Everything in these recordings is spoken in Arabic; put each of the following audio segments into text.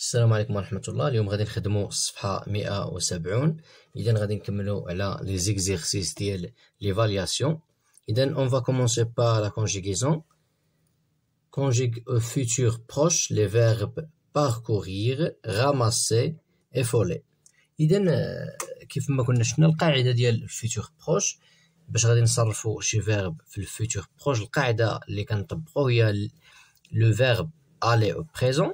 السلام عليكم ورحمة الله اليوم غادي نخدمو الصفحة 170 إذا غادي نكملو على لي زيكزيرسيس ديال لي فالياسيون إذا اون فا كومونسي بار لا كونجيغيزون conjugue au futur proche les verbes parcourir, ramasser, effoler. إذا euh, كيف ما كنا شفنا القاعدة ديال الفيتور بروش باش غادي نصرفو شي فيرب في الفيتور بروش القاعدة اللي كنطبقو هي لو فيرب الي او بريزون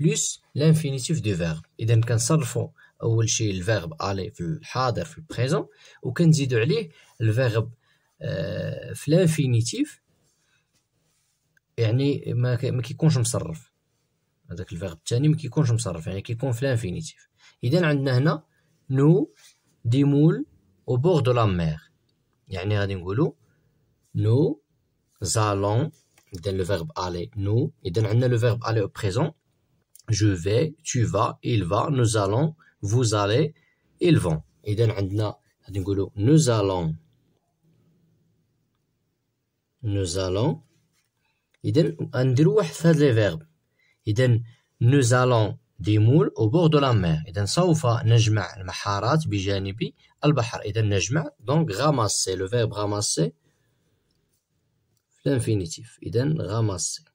بلس لانفينيتيف دو فيرب اذا كنصرفوا اول شيء الفيرب الي في الحاضر في البريزون وكنزيدوا عليه الفيرب آه، في لانفينيتيف يعني ما ما كيكونش مصرف هذاك الفيرب الثاني ما كيكونش مصرف يعني كيكون في لانفينيتيف اذا عندنا هنا نو ديمول او بور دو لا مير يعني غادي نقولوا نو زالون اذا لو فيرب الي نو اذا عندنا لو فيرب الي او بريزون je vais, tu vas, il va, nous allons, vous allez, ils vont. Nous nous allons nous allons nous allons, واحد في nous allons. nous allons دي مول او بور دو لا مير nous سوف نجمع المحارات بجانب البحر nous نجمع دونك غاماسي لو فيرب غاماسي في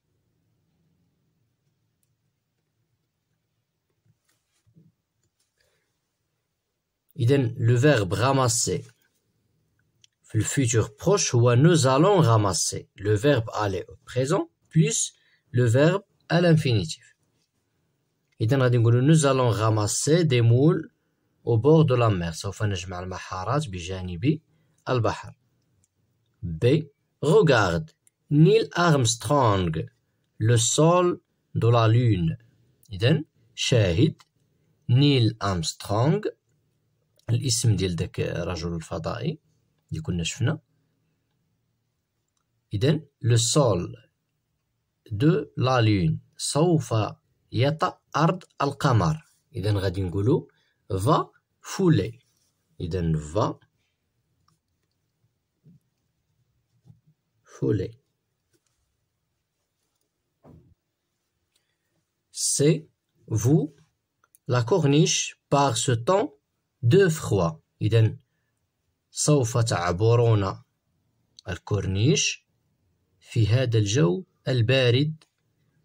Iden le verbe ramasser Le futur proche ou nous allons ramasser le verbe aller au présent plus le verbe à l'infinitif Iden nous allons ramasser des moules au bord de la mer maharaj bijanibi al bahar. B regarde Neil Armstrong le sol de la lune Iden shahid Neil Armstrong L'isthme de Rajaul-ul-Fadai que nous connaissons Le sol de la lune saufa yata ard alqamar va fouler va fouler C'est vous, la corniche par ce temps دو فخوا إذا سوف تعبرون الكورنيش في هذا الجو البارد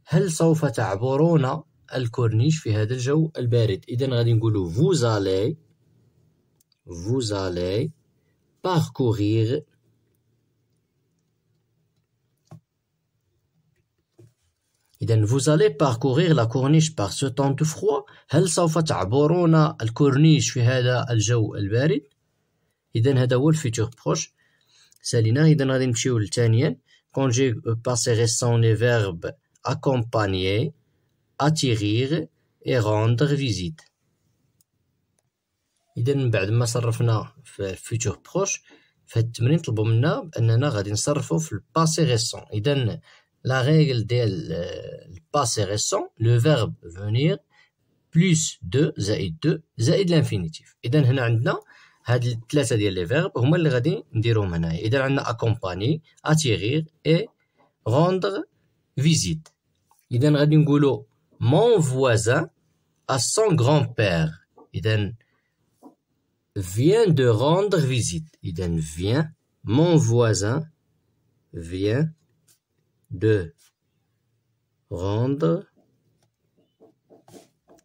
هل سوف تعبرون الكورنيش في هذا الجو البارد إذا غادي نقولوا vous allez vous allez parcourir إذا vous allez parcourir la corniche par ce temps de froid هل سوف تعبرون الكورنيش في هذا الجو البارد إذا هذا هو الفيتور بروش سالينا إذا غادي نمشيو للثانية كونجي باسي ريسون لي فيرب اكومباني أتيغيغ اي روندغ فيزيت إذا من بعد ما صرفنا في الفيتور بروش في هاد التمرين طلبوا منا باننا غادي نصرفو في الباسي ريسون اذا la règle del euh, passé récent, le verbe venir, plus de زائد est زائد l'infinitif. اذا هنا عندنا هاد الثلاثه ديال لي فيرب هما اللي غادي نديرهم هنايا عندنا accompagner attirer et rendre visite اذا غادي نقولوا mon voisin à son grand-père اذا vient de rendre visite اذا vient mon voisin vient de rendre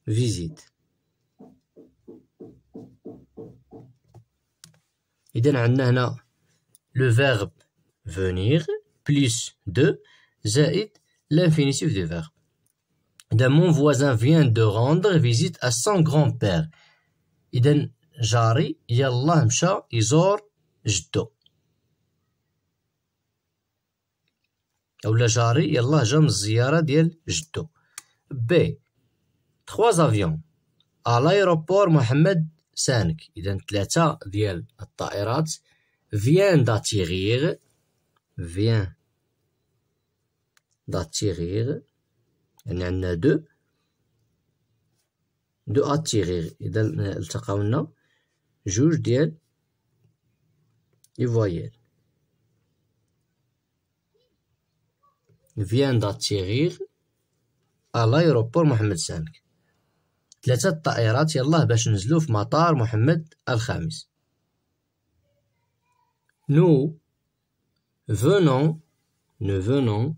visite. Et عندنا le verbe venir plus de زائد l'infinitif du verbe. de mon voisin vient de rendre visite à son grand-père. Iden jari yallah مشى يزور jdo. اولا جاري يلاه جا من الزيارة ديال جدو بي تخوا زافيون لايروبور محمد سانك إذا ثلاثة ديال الطائرات فيان داتيغيغ فيان تيغيغ يعني عندنا دو دو اتيغيغ اذا التقاونا جوج ديال لي vient d'atterrir ا l'aéroport محمد سانك ثلاثة طائرات يلاه باش نزلو في مطار محمد الخامس نو فونون نو فونون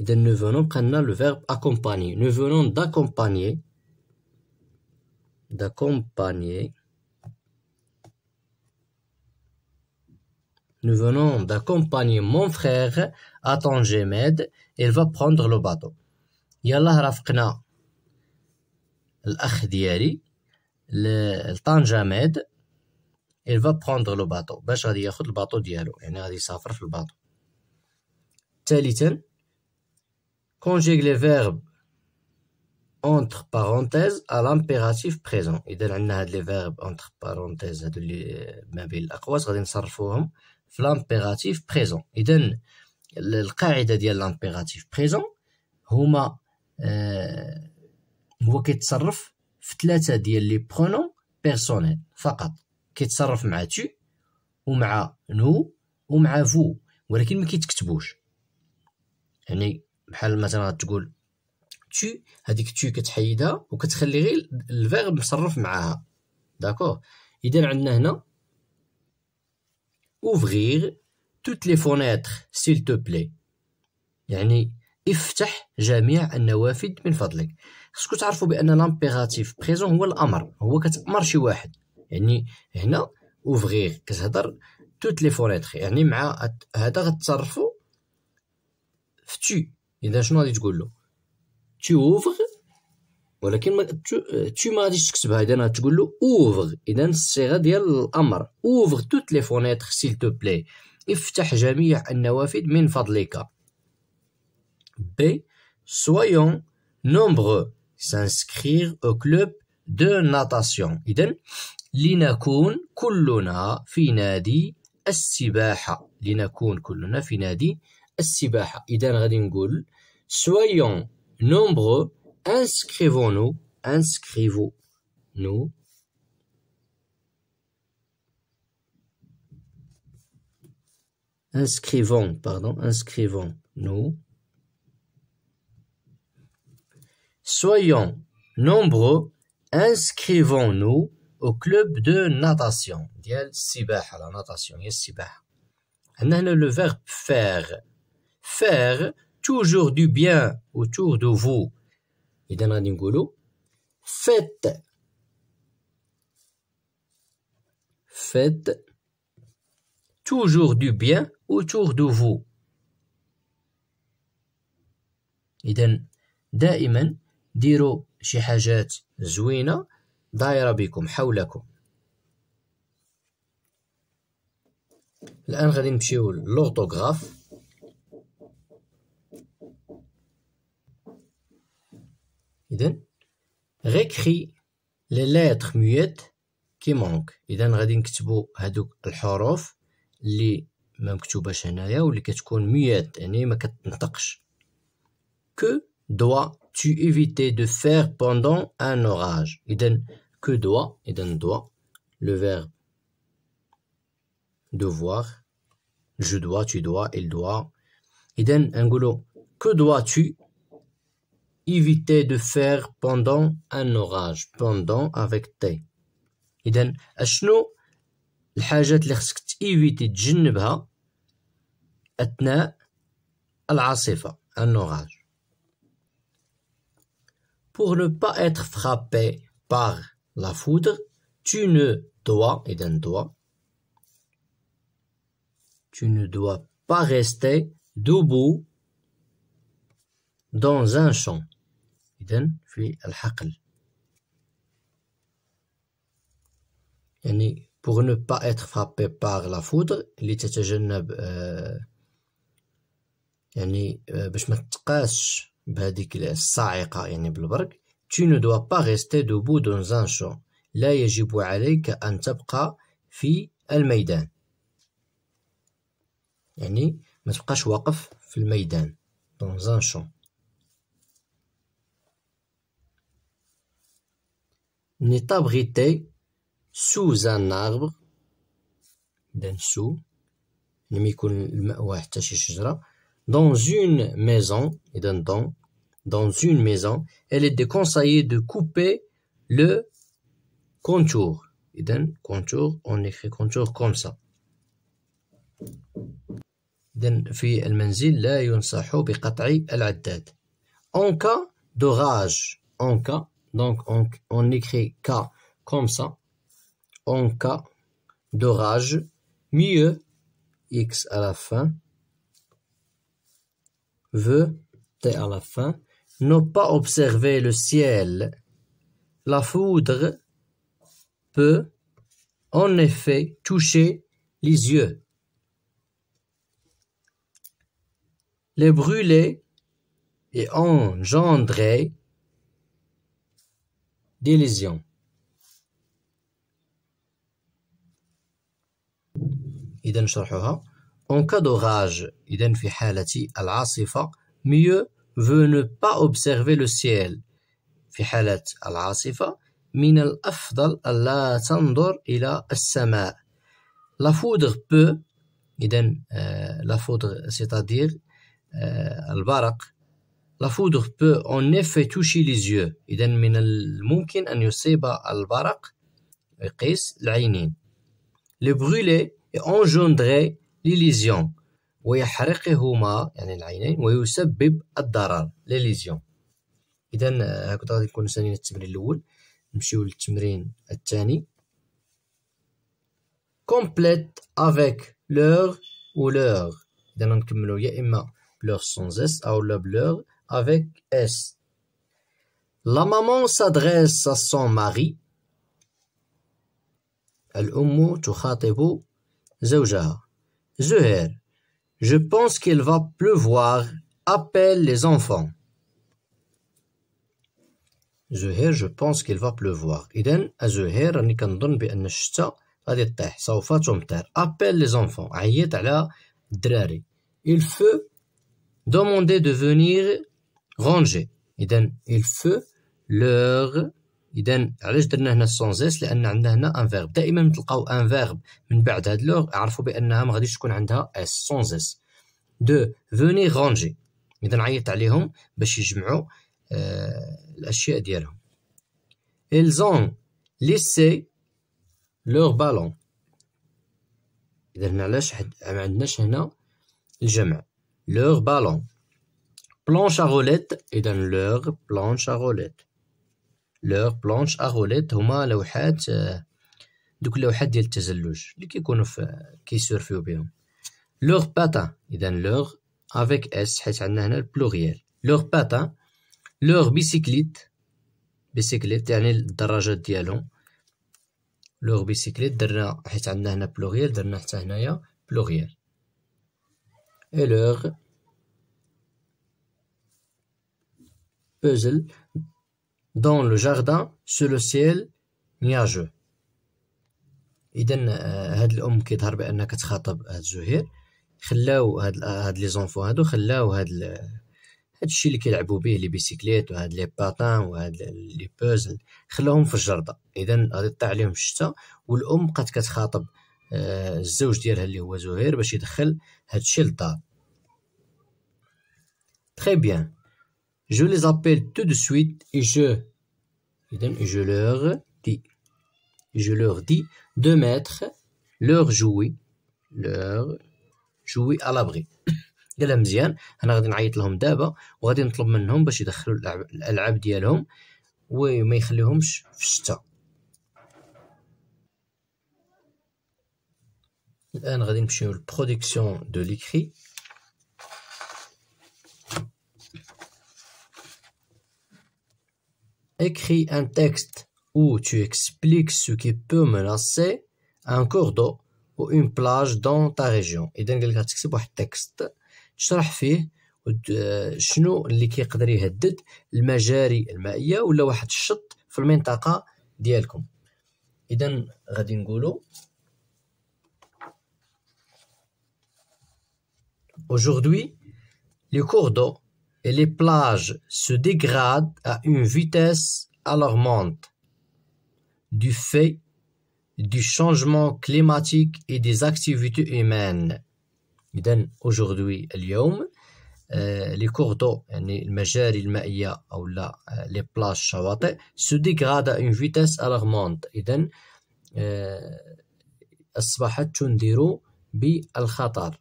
إذا نو فونون قلنا لو فيرب أكومباني نو فونون داكومباني داكومباني Nous venons d'accompagner mon frère à Tanger Il va prendre le bateau. Yallah rafqna l'akh diari le Il va prendre le bateau. Il va prendre le bateau Il va gadi le bateau. Thalithan. Conjugue les verbes entre parenthèses à l'impératif présent. Il y a les verbes entre parenthèses. À y a les verbes في لامبيراتيف بريزون اذا القاعده ديال لامبيراتيف بريزون هما آه هو كيتصرف في ثلاثه ديال لي برونون بيرسونيل فقط كيتصرف مع تو ومع نو ومع فو ولكن ما كيتكتبوش يعني بحال مثلا تقول تو هذيك تو كتحيدها وكتخلي غير الفيرب مصرف معاها داكور اذا عندنا هنا ouvrir toutes les fenêtres s'il te plaît يعني افتح جميع النوافذ من فضلك خصكم تعرفوا بان لامبيراتيف بريزون هو الامر هو كتامر شي واحد يعني هنا اوفغيغ كتهضر توت لي فونيتر يعني مع هذا غتصرفوا فتو اذا شنو غادي تقول له تي اوفغ ولكن ما تو ما غاديش تكتبها اذا انا تقول له اوفغ اذا الصيغه ديال الامر اوفغ توت لي فونيتر سيل تو بلي افتح جميع النوافذ من فضلك بي سويون نومبرو سانسكريغ او كلوب دو ناتاسيون اذا لنكون كلنا في نادي السباحه لنكون كلنا في نادي السباحه اذا غادي نقول سويون نومبرو inscrivons-nous, inscrivons-nous inscrivons, pardon, inscrivons-nous. Soyons nombreux, inscrivons-nous au club de natation. C'est à la natation, yes sibah. le verbe faire. Faire toujours du bien autour de vous. إذا غادي نقولو فات فيت توجور دو بيان اوتور دو فو إذا دائما ديروا شي حاجات زوينة دايرة بكم حولكم الآن غادي نمشيو للأورتوغراف إذن غيكخي لي لاتر ميوت كي مونك إذن غادي نكتبو هادوك الحروف لي ما مكتوباش هنايا واللي كتكون ميات يعني ما كتنطقش دوا تو tu éviter de faire pendant un orage كو que doit دوا doit le verbe devoir je dois tu dois il doit إذن نقولو que dois-tu éviter de faire pendant un orage pendant avec T إذا أشنو الحاجات اللي خصك تيفيتي تجنبها أثناء العاصفة un orage Pour ne pas être frappé par la foudre, tu ne dois, et d'un doigt, tu ne dois pas rester debout dans un champ. إذا في الحقل يعني pour ne pas être frappé par la foudre اللي تتجنب آه، يعني آه، باش ما تقاش بهذيك الصاعقة يعني بالبرق tu ne dois pas rester debout dans un champ لا يجب عليك أن تبقى في الميدان يعني ما تبقاش واقف في الميدان dans un champ N'est abrité sous un arbre, d'un sou, dans une maison, et d'un don, dans une maison, elle est déconseillée de couper le contour. Et d'un contour, on écrit contour comme ça. في المنزل لا ينصح بقطع العداد. En cas d'orage, en cas donc on, écrit K comme ça, en cas d'orage, mieux X à la fin, veut T à la fin, ne pas observer le ciel. La foudre peut en effet toucher les yeux. Les brûler et engendrer دي ليزيون اذا نشرحوها اون كادوغاج راج اذا في حاله العاصفه ميو فو نو با اوبسيرفي لو سييل في حاله العاصفه من الافضل الا تنظر الى السماء لا فودغ بو اذا لا فودغ سيتادير البرق لا فودغ بو اون افي توشي لي زيو اذا من الممكن ان يصيب البرق يقيس العينين لو بغولي اونجوندغي لي ليزيون ويحرقهما يعني العينين ويسبب الضرر لي ليزيون اذا هكذا غادي نكون سالينا التمرين الاول نمشيو للتمرين الثاني كومبليت افيك لور و لور اذا نكملو يا اما بلور سونزس او لا avec S. La maman s'adresse à son mari. الأم تخاطب زوجها. زهير, je pense qu'il va pleuvoir. Appelle les enfants. زهير, je pense qu'il va pleuvoir. إذن زهير راني كنظن بأن سوف تمطر. Appelle les enfants. عيط على الدراري. Il veut demander de venir غونجي اذا il faut leur اذا علاش درنا هنا sans زيس لان عندنا هنا ان فيرب دائما تلقاو ان فيرب من بعد هاد لوغ عرفوا بانها ما غاديش تكون عندها اس sans زيس دو فوني رانجي اذا عيطت عليهم باش يجمعوا آه الاشياء ديالهم ils ont laissé leur ballon اذا هنا علاش ما عندناش هنا الجمع leur ballon planche à roulette اذا لوغ بلانش ا روليت لوغ بلانش ا روليت هما لوحات دوك اللوحات ديال التزلج اللي كيكونوا في كيسورفيو بهم لوغ باتا اذا لوغ افيك اس حيت عندنا هنا البلوغيال لوغ باتا لوغ بيسيكليت بيسيكليت يعني الدراجات ديالهم لوغ بيسيكليت درنا حيت عندنا هنا بلوغيال درنا حتى هنايا بلوغيال اي لوغ puzzle dans le jardin سو le ciel nuageux اذا آه، هاد الام كيظهر بانها كتخاطب هاد زهير خلاو هاد هاد لي زونفو هادو خلاو هاد هاد الشيء اللي كيلعبوا به لي بيسيكليت وهاد لي باتان وهاد لي بوزل خلاهم في الجرده اذا غادي طلع عليهم الشتا والام بقات كتخاطب آه، الزوج ديالها اللي هو زهير باش يدخل هاد الشيء للدار تري بيان Je les appelle tout de suite et je, je leur dis, je leur dis de mettre leur jouet, leur jouet à l'abri. قالها مزيان انا غادي نعيط لهم دابا وغادي نطلب منهم باش يدخلوا الالعاب ديالهم وما يخليهمش في الان غادي نمشيو production de ليكري écris un texte où tu expliques ce qui peut menacer un cours d'eau ou une plage dans ta région. Et donc, il un texte. Tu شنو اللي يهدد المجاري ولا واحد الشط في ديالكم غادي aujourd'hui les cours d'eau et les plages se dégradent à une vitesse alarmante du fait du changement climatique et des activités humaines. aujourd'hui, euh, les cours d'eau, euh, les plages se dégradent à une vitesse alarmante. أصبحت تنذر بالخطر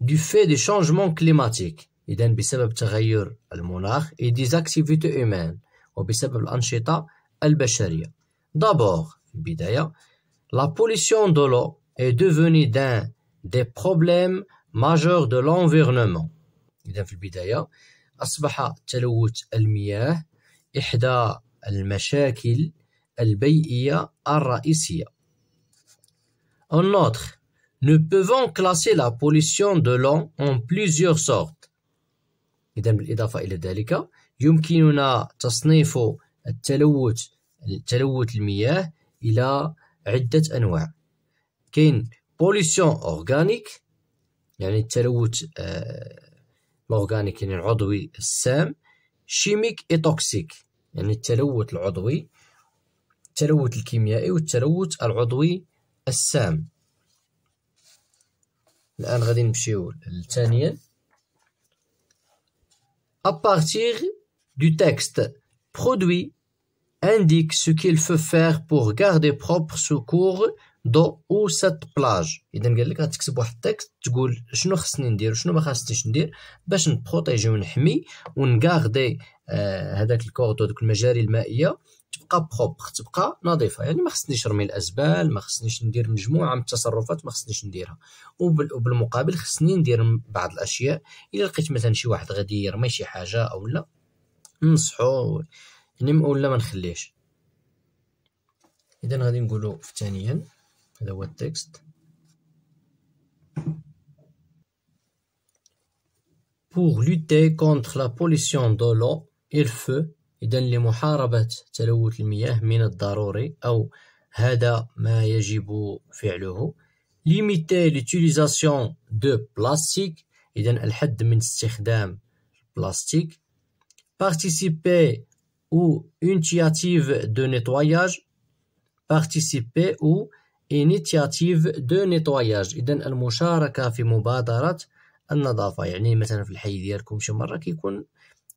du fait des changements climatiques إذن بسبب تغير المناخ et des activités humaines وبسبب الأنشطة البشرية D'abord, بداية, la pollution de l'eau est devenue d'un des problèmes majeurs de l'environnement. إذن في البداية أصبح تلوث المياه إحدى المشاكل البيئية الرئيسية. En outre, Nous pouvons classer la pollution de l'eau en plusieurs sortes. إذا بالإضافة إلى ذلك يمكننا تصنيف التلوث تلوث المياه إلى عدة أنواع كاين بوليسيون أورغانيك يعني التلوث الأورغانيك آه، يعني العضوي السام شيميك اي توكسيك يعني التلوث العضوي التلوث الكيميائي والتلوث العضوي السام الان غادي نمشيو للثانيه à partir du texte produit indique ce qu'il faut faire pour garder propre ce cours d'eau ou cette plage اذا قال لك غتكتب واحد التكست تقول شنو خصني ندير وشنو ما خصنيش ندير باش نبروتيجي ونحمي ونغاردي آه، هذاك الكور دو المجاري المائيه تبقى بروبر تبقى نظيفه يعني ما خصنيش نرمي الازبال ما خصنيش ندير مجموعه من التصرفات ما خصنيش نديرها وبالمقابل خصني ندير بعض الاشياء الا لقيت مثلا شي واحد غادي يرمي شي حاجه او لا ننصحو يعني ولا ما نخليهش اذا غادي نقولوا ثانيا هذا هو التكست Pour lutter contre la pollution de l'eau et le feu, إذا لمحاربة تلوث المياه من الضروري أو هذا ما يجب فعله ليميتي لوتيليزاسيون دو بلاستيك إذا الحد من استخدام البلاستيك بارتيسيبي أو إنتياتيف دو نيتواياج بارتيسيبي أو إنيتياتيف دو نيتواياج إذا المشاركة في مبادرة النظافة يعني مثلا في الحي ديالكم شي مرة كيكون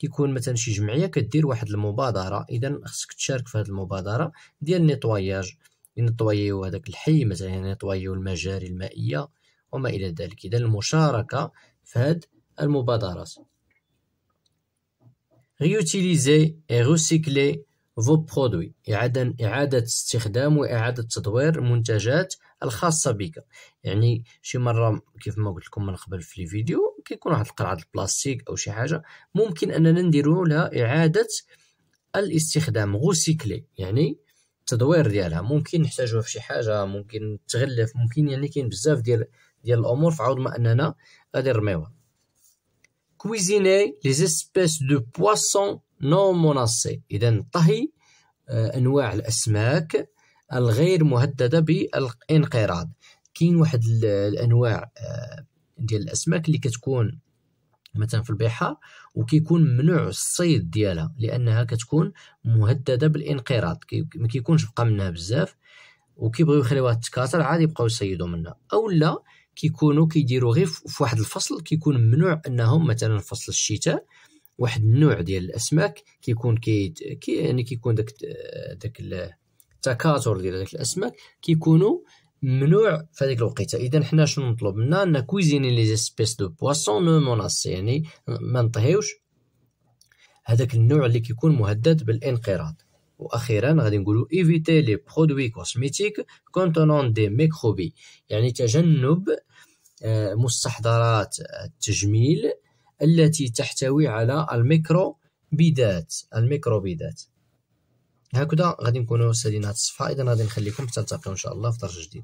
كيكون مثلا شي جمعيه كدير واحد المبادره اذا خصك تشارك في هذه المبادره ديال نيطواياج ينطويو هذاك الحي مثلا ينطويو المجاري المائيه وما الى ذلك اذا المشاركه في هذه المبادرات ريوتيليزي اي ريسيكلي فو برودوي إعادة إعادة استخدام وإعادة تدوير المنتجات الخاصة بك يعني شي مرة كيف ما قلت لكم من قبل في الفيديو كيكون واحد القرعه البلاستيك او شي حاجه ممكن اننا نديرو لها اعاده الاستخدام غوسيكلي يعني التدوير ديالها ممكن نحتاجوها في شي حاجه ممكن تغلف ممكن يعني كاين بزاف ديال ديال الامور فعوض ما اننا غادي نرميوها كويزيني لي زيسبيس دو بواسون نون موناسي اذا طهي آه، انواع الاسماك الغير مهدده بالانقراض كاين واحد الانواع آه، ديال الاسماك اللي كتكون مثلا في البحار وكيكون ممنوع الصيد ديالها لانها كتكون مهدده بالانقراض ما كيكونش بقى منها بزاف وكيبغيو يخليوها تكاثر عاد يبقاو يصيدوا منها اولا كيكونوا كيديروا غير في واحد الفصل كيكون ممنوع انهم مثلا فصل الشتاء واحد النوع ديال الاسماك كيكون كي, كي يعني كيكون داك داك التكاثر ديال داك الاسماك كيكونوا ممنوع في هذيك الوقيته اذا حنا شنو نطلب منا ان كويزيني لي سبيس دو بواسون نو موناسي يعني ما نطهيوش هذاك النوع اللي كيكون مهدد بالانقراض واخيرا غادي نقولوا ايفيتي لي برودوي كوزميتيك كونتونون دي ميكروبي يعني تجنب آه، مستحضرات التجميل التي تحتوي على الميكروبيدات الميكروبيدات هكذا غادي نكونوا سالينا هاد الصفحه اذا غادي نخليكم حتى نتلاقاو ان شاء الله في درس جديد